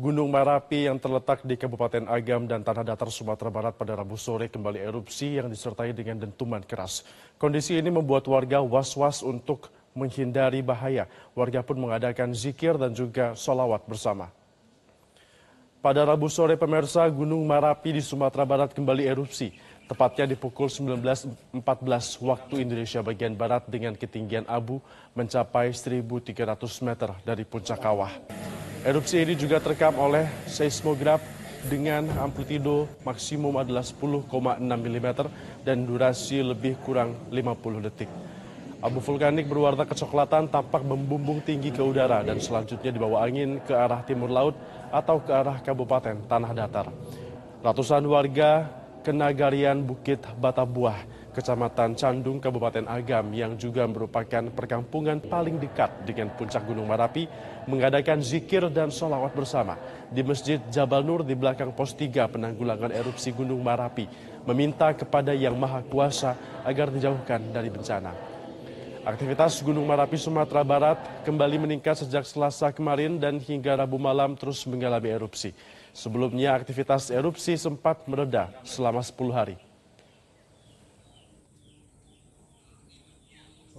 Gunung Merapi yang terletak di Kabupaten Agam dan Tanah Datar Sumatera Barat pada Rabu sore kembali erupsi yang disertai dengan dentuman keras. Kondisi ini membuat warga was-was untuk menghindari bahaya. Warga pun mengadakan zikir dan juga sholawat bersama. Pada Rabu sore pemirsa, Gunung Merapi di Sumatera Barat kembali erupsi. Tepatnya di pukul 19.14 waktu Indonesia bagian Barat dengan ketinggian abu mencapai 1.300 meter dari puncak kawah. Erupsi ini juga terekam oleh seismograf dengan amplitudo maksimum adalah 10,6 mm dan durasi lebih kurang 50 detik. Abu vulkanik berwarna kecoklatan tampak membumbung tinggi ke udara dan selanjutnya dibawa angin ke arah timur laut atau ke arah kabupaten tanah datar. Ratusan warga Kenagarian Bukit Batabuah Kecamatan Candung, Kabupaten Agam yang juga merupakan perkampungan paling dekat dengan puncak Gunung Marapi mengadakan zikir dan sholawat bersama di Masjid Jabal Nur di belakang pos 3 penanggulangan erupsi Gunung Marapi meminta kepada Yang Maha Kuasa agar dijauhkan dari bencana. Aktivitas Gunung Marapi Sumatera Barat kembali meningkat sejak Selasa kemarin dan hingga Rabu malam terus mengalami erupsi. Sebelumnya aktivitas erupsi sempat mereda selama 10 hari.